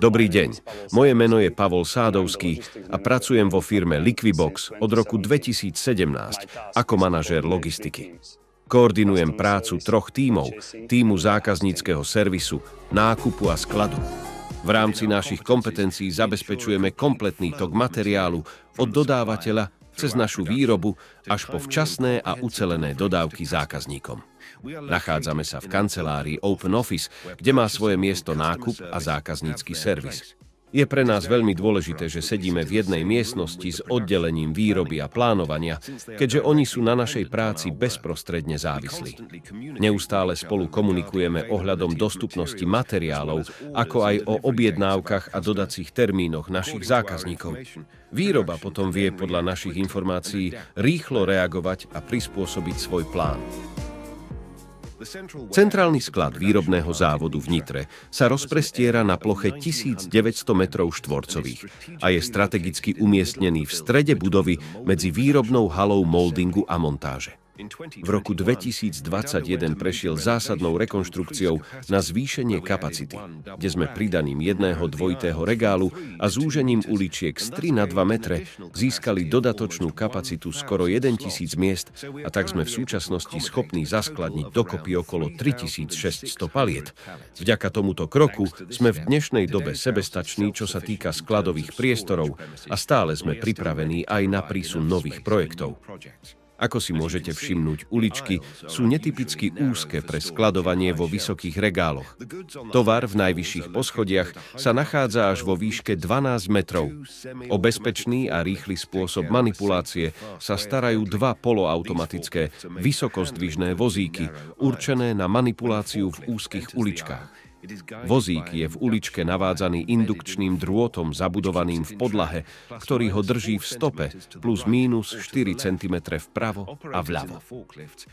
Dobrý deň. Moje meno je Pavol Sádovský a pracujem vo firme Liquibox od roku 2017 ako manažér logistiky. Koordinujem prácu troch tímov, týmu zákazníckého servisu, nákupu a skladu. V rámci našich kompetencií zabezpečujeme kompletný tok materiálu od dodávateľa cez našu výrobu až po včasné a ucelené dodávky zákazníkom. Nachádzame sa v kancelárii Open Office, kde má svoje miesto nákup a zákaznícky servis. Je pre nás veľmi dôležité, že sedíme v jednej miestnosti s oddelením výroby a plánovania, keďže oni sú na našej práci bezprostredne závislí. Neustále spolu komunikujeme ohľadom dostupnosti materiálov, ako aj o objednávkach a dodacích termínoch našich zákazníkov. Výroba potom vie podľa našich informácií rýchlo reagovať a prispôsobiť svoj plán. Centrálny sklad výrobného závodu v Nitre sa rozprestiera na ploche 1900 metrov štvorcových a je strategicky umiestnený v strede budovy medzi výrobnou halou moldingu a montáže v roku 2021 prešiel zásadnou rekonštrukciou na zvýšenie kapacity, kde sme pridaním jedného dvojitého regálu a zúžením uličiek z 3 na 2 metre získali dodatočnú kapacitu skoro 1 tisíc miest a tak sme v súčasnosti schopní zaskladniť dokopy okolo 3600 paliet. Vďaka tomuto kroku sme v dnešnej dobe sebestační, čo sa týka skladových priestorov a stále sme pripravení aj na prísun nových projektov. Ako si môžete všimnúť, uličky sú netypicky úzke pre skladovanie vo vysokých regáloch. Tovar v najvyšších poschodiach sa nachádza až vo výške 12 metrov. O bezpečný a rýchly spôsob manipulácie sa starajú dva poloautomatické, vysokozdvižné vozíky, určené na manipuláciu v úzkých uličkách. Vozík je v uličke navádzaný indukčným drôtom zabudovaným v podlahe, ktorý ho drží v stope plus mínus 4 cm vpravo a vľavo.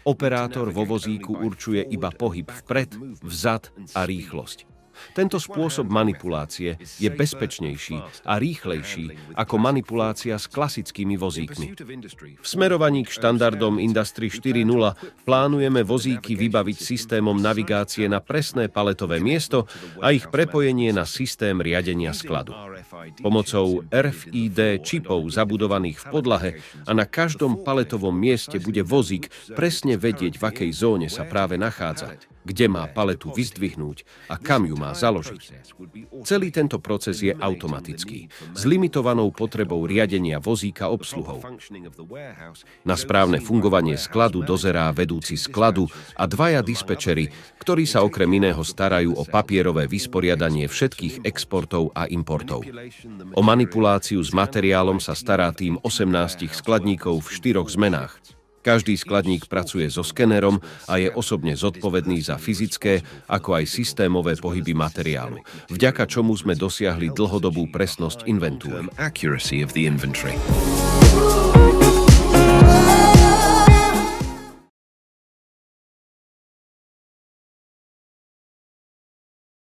Operátor vo vozíku určuje iba pohyb vpred, vzad a rýchlosť. Tento spôsob manipulácie je bezpečnejší a rýchlejší ako manipulácia s klasickými vozíkmi. V smerovaní k štandardom Industry 4.0 plánujeme vozíky vybaviť systémom navigácie na presné paletové miesto a ich prepojenie na systém riadenia skladu. Pomocou RFID čipov zabudovaných v podlahe a na každom paletovom mieste bude vozík presne vedieť, v akej zóne sa práve nachádza kde má paletu vyzdvihnúť a kam ju má založiť. Celý tento proces je automatický, s limitovanou potrebou riadenia vozíka obsluhou. Na správne fungovanie skladu dozerá vedúci skladu a dvaja dispečery, ktorí sa okrem iného starajú o papierové vysporiadanie všetkých exportov a importov. O manipuláciu s materiálom sa stará tým 18 skladníkov v štyroch zmenách. Každý skladník pracuje so skenerom a je osobne zodpovedný za fyzické, ako aj systémové pohyby materiálu, vďaka čomu sme dosiahli dlhodobú presnosť inventúry.